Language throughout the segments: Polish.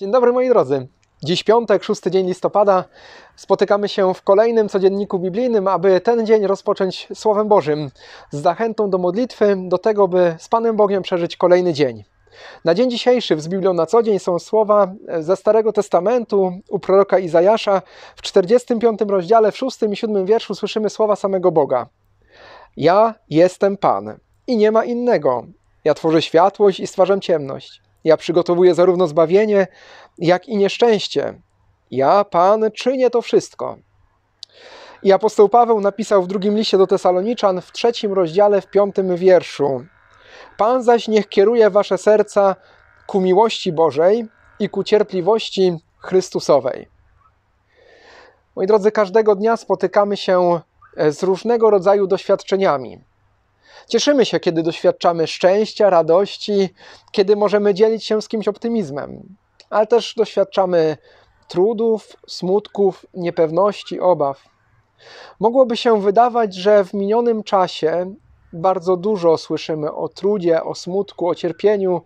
Dzień dobry moi drodzy. Dziś piątek, szósty dzień listopada. Spotykamy się w kolejnym codzienniku biblijnym, aby ten dzień rozpocząć Słowem Bożym, z zachętą do modlitwy, do tego, by z Panem Bogiem przeżyć kolejny dzień. Na dzień dzisiejszy z Biblią na co dzień są słowa ze Starego Testamentu u proroka Izajasza. W 45 rozdziale, w 6 i 7 wierszu słyszymy słowa samego Boga. Ja jestem Pan i nie ma innego. Ja tworzę światłość i stwarzam ciemność. Ja przygotowuję zarówno zbawienie, jak i nieszczęście. Ja, Pan, czynię to wszystko. I apostoł Paweł napisał w drugim liście do Tesaloniczan w trzecim rozdziale, w piątym wierszu: Pan zaś niech kieruje wasze serca ku miłości Bożej i ku cierpliwości Chrystusowej. Moi drodzy, każdego dnia spotykamy się z różnego rodzaju doświadczeniami. Cieszymy się, kiedy doświadczamy szczęścia, radości, kiedy możemy dzielić się z kimś optymizmem, ale też doświadczamy trudów, smutków, niepewności, obaw. Mogłoby się wydawać, że w minionym czasie bardzo dużo słyszymy o trudzie, o smutku, o cierpieniu,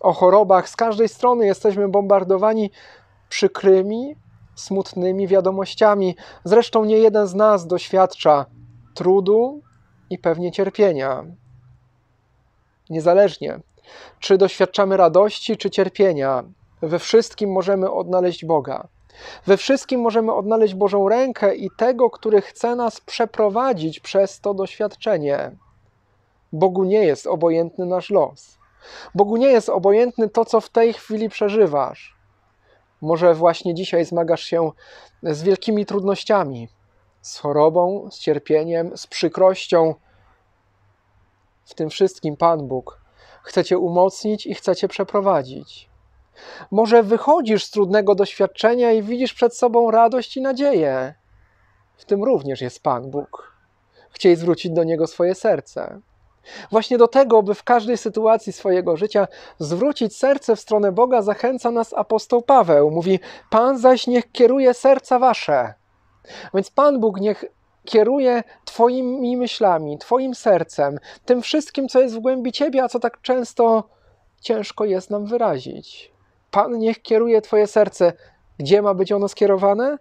o chorobach. Z każdej strony jesteśmy bombardowani przykrymi, smutnymi wiadomościami. Zresztą nie jeden z nas doświadcza trudu, i pewnie cierpienia. Niezależnie, czy doświadczamy radości, czy cierpienia, we wszystkim możemy odnaleźć Boga. We wszystkim możemy odnaleźć Bożą rękę i tego, który chce nas przeprowadzić przez to doświadczenie. Bogu nie jest obojętny nasz los. Bogu nie jest obojętny to, co w tej chwili przeżywasz. Może właśnie dzisiaj zmagasz się z wielkimi trudnościami, z chorobą, z cierpieniem, z przykrością. W tym wszystkim Pan Bóg chce Cię umocnić i chce Cię przeprowadzić. Może wychodzisz z trudnego doświadczenia i widzisz przed sobą radość i nadzieję. W tym również jest Pan Bóg. Chciej zwrócić do Niego swoje serce. Właśnie do tego, by w każdej sytuacji swojego życia zwrócić serce w stronę Boga, zachęca nas apostoł Paweł. Mówi: Pan zaś niech kieruje serca wasze więc Pan Bóg niech kieruje Twoimi myślami, Twoim sercem, tym wszystkim, co jest w głębi Ciebie, a co tak często ciężko jest nam wyrazić. Pan niech kieruje Twoje serce. Gdzie ma być ono skierowane?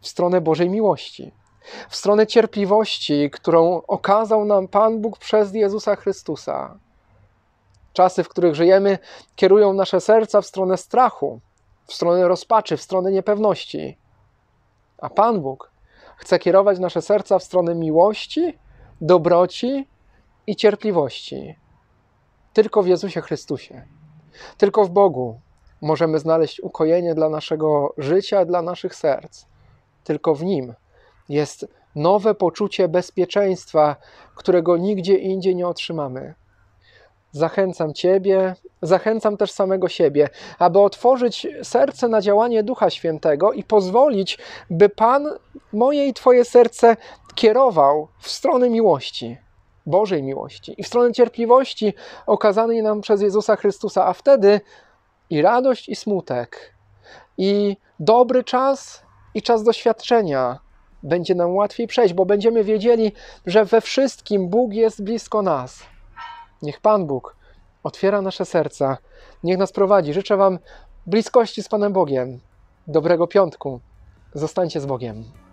W stronę Bożej miłości, w stronę cierpliwości, którą okazał nam Pan Bóg przez Jezusa Chrystusa. Czasy, w których żyjemy, kierują nasze serca w stronę strachu, w stronę rozpaczy, w stronę niepewności. A Pan Bóg chce kierować nasze serca w stronę miłości, dobroci i cierpliwości. Tylko w Jezusie Chrystusie, tylko w Bogu możemy znaleźć ukojenie dla naszego życia, dla naszych serc. Tylko w Nim jest nowe poczucie bezpieczeństwa, którego nigdzie indziej nie otrzymamy. Zachęcam Ciebie, zachęcam też samego siebie, aby otworzyć serce na działanie Ducha Świętego i pozwolić, by Pan moje i Twoje serce kierował w stronę miłości, Bożej miłości i w stronę cierpliwości okazanej nam przez Jezusa Chrystusa, a wtedy i radość, i smutek, i dobry czas, i czas doświadczenia będzie nam łatwiej przejść, bo będziemy wiedzieli, że we wszystkim Bóg jest blisko nas Niech Pan Bóg otwiera nasze serca, niech nas prowadzi. Życzę Wam bliskości z Panem Bogiem. Dobrego piątku. Zostańcie z Bogiem.